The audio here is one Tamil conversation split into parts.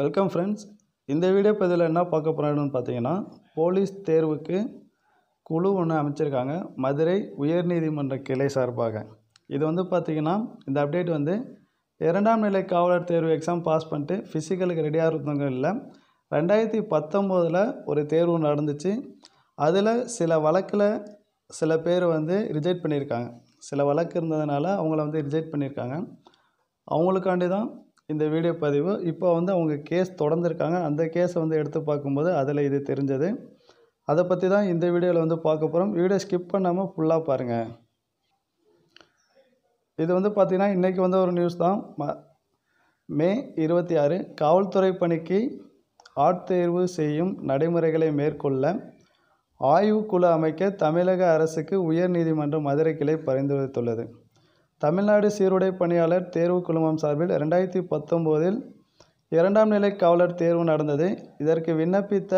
வெல்கம் ஃப்ரெண்ட்ஸ் இந்த வீடியோ பதிவில் என்ன பார்க்க போகிறோம்னு பார்த்தீங்கன்னா போலீஸ் தேர்வுக்கு குழு ஒன்று அமைச்சிருக்காங்க மதுரை உயர்நீதிமன்ற கிளை சார்பாக இது வந்து பார்த்திங்கன்னா இந்த அப்டேட் வந்து இரண்டாம் நிலை காவலர் தேர்வு எக்ஸாம் பாஸ் பண்ணிட்டு ஃபிசிக்கலுக்கு ரெடியாக இருந்தவங்க இல்லை ரெண்டாயிரத்தி பத்தொம்போதில் ஒரு தேர்வு நடந்துச்சு அதில் சில வழக்கில் சில பேர் வந்து ரிஜெக்ட் பண்ணியிருக்காங்க சில வழக்கு இருந்ததுனால அவங்கள வந்து ரிஜெக்ட் பண்ணியிருக்காங்க அவங்களுக்காண்டி தான் இந்த வீடியோ பதிவு இப்போ வந்து அவங்க கேஸ் தொடர்ந்துருக்காங்க அந்த கேஸை வந்து எடுத்து பார்க்கும்போது அதில் இது தெரிஞ்சது அதை பற்றி தான் இந்த வீடியோவில் வந்து பார்க்க போகிறோம் வீடியோ ஸ்கிப் பண்ணாமல் ஃபுல்லாக பாருங்கள் இது வந்து பார்த்திங்கன்னா இன்றைக்கி வந்து ஒரு நியூஸ் தான் மே இருபத்தி ஆறு காவல்துறை பணிக்கு ஆட்தேர்வு செய்யும் நடைமுறைகளை மேற்கொள்ள ஆய்வுக்குழு அமைக்க தமிழக அரசுக்கு உயர்நீதிமன்ற மதுரை கிளை பரிந்துரைத்துள்ளது தமிழ்நாடு சீருடை பணியாளர் தேர்வு குழுமம் சார்பில் ரெண்டாயிரத்தி பத்தொம்போதில் இரண்டாம் நிலை காவலர் தேர்வு நடந்தது இதற்கு விண்ணப்பித்த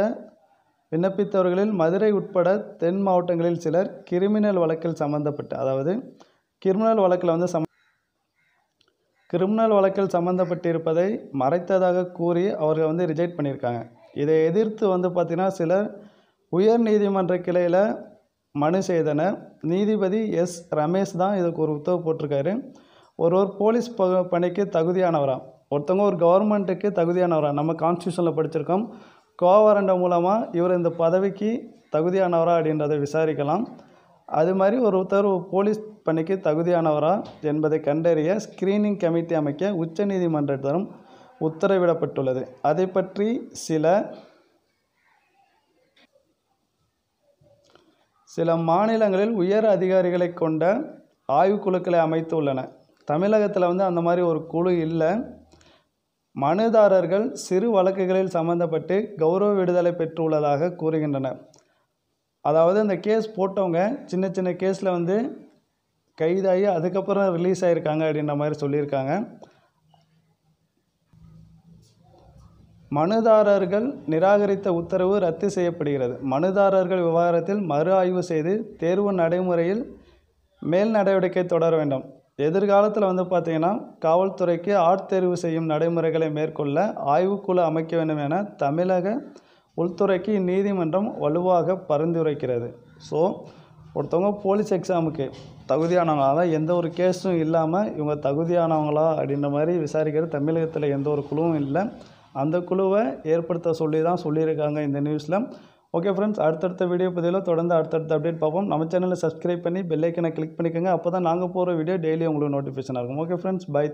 விண்ணப்பித்தவர்களில் மதுரை உட்பட தென் மாவட்டங்களில் சிலர் கிரிமினல் வழக்கில் சம்மந்தப்பட்ட அதாவது கிரிமினல் வழக்கில் வந்து சம் கிரிமினல் வழக்கில் சம்மந்தப்பட்டிருப்பதை மறைத்ததாக கூறி அவர்கள் வந்து ரிஜெக்ட் பண்ணியிருக்காங்க இதை எதிர்த்து வந்து பார்த்திங்கன்னா சிலர் உயர் நீதிமன்ற கிளையில் மனு செய்தனர் நீதிபதி எஸ் ரமேஷ் தான் இதுக்கு ஒரு உத்தரவு போட்டிருக்காரு ஒரு ஒரு போலீஸ் ப பணிக்கு தகுதியானவரா ஒருத்தவங்க ஒரு கவர்மெண்ட்டுக்கு தகுதியானவரா நம்ம கான்ஸ்டியூஷனில் படிச்சிருக்கோம் கோவரண்டம் மூலமாக இவர் இந்த பதவிக்கு தகுதியானவரா அப்படின்றத விசாரிக்கலாம் அது மாதிரி ஒரு உத்தரவு போலீஸ் பணிக்கு தகுதியானவரா என்பதை கண்டறிய ஸ்க்ரீனிங் கமிட்டி அமைக்க உச்சநீதிமன்றத்திடம் உத்தரவிடப்பட்டுள்ளது அதை பற்றி சில சில மாநிலங்களில் உயர் அதிகாரிகளை கொண்ட ஆய்வுக்குழுக்களை உள்ளன தமிழகத்தில் வந்து அந்த மாதிரி ஒரு குழு இல்லை மனுதாரர்கள் சிறு வழக்குகளில் சம்மந்தப்பட்டு கௌரவ விடுதலை பெற்றுள்ளதாக கூறுகின்றனர் அதாவது அந்த கேஸ் போட்டவங்க சின்ன சின்ன கேஸில் வந்து கைதாகி அதுக்கப்புறம் ரிலீஸ் ஆகிருக்காங்க அப்படின்ற மாதிரி சொல்லியிருக்காங்க மனுதாரர்கள் நிராகரித்த உத்தரவு ரத்து செய்யப்படுகிறது மனுதாரர்கள் விவகாரத்தில் மறு ஆய்வு செய்து தேர்வு நடைமுறையில் மேல் நடவடிக்கை தொடர வேண்டும் எதிர்காலத்தில் வந்து பார்த்திங்கன்னா காவல்துறைக்கு ஆட்தேர்வு செய்யும் நடைமுறைகளை மேற்கொள்ள ஆய்வுக்குழு அமைக்க வேண்டும் என தமிழக உள்துறைக்கு நீதிமன்றம் வலுவாக பரிந்துரைக்கிறது ஸோ ஒருத்தவங்க போலீஸ் எக்ஸாமுக்கு தகுதியானவங்களால எந்த ஒரு கேஸும் இல்லாமல் இவங்க தகுதியானவங்களா அப்படின்ற மாதிரி விசாரிக்கிறது தமிழகத்தில் எந்த ஒரு குழுவும் இல்லை அந்த குழுவை ஏற்படுத்த சொல்லி தான் சொல்லியிருக்காங்க இந்த நியூஸில் ஓகே ஃப்ரெண்ட்ஸ் அடுத்தடுத்த வீடியோ பதிவில் தொடர்ந்து அடுத்தடுத்த அப்டேட் பார்ப்போம் நம்ம சேனலில் சப்ஸ்கிரைப் பண்ணி பெல்லைக்கனை கிளிக் பண்ணிக்கோங்க அப்போ தான் நாங்கள் போகிற வீடியோ டெய்லி உங்களுக்கு நோட்டிஃபிகேஷன் இருக்கும் ஓகே ஃப்ரெண்ட்ஸ் பை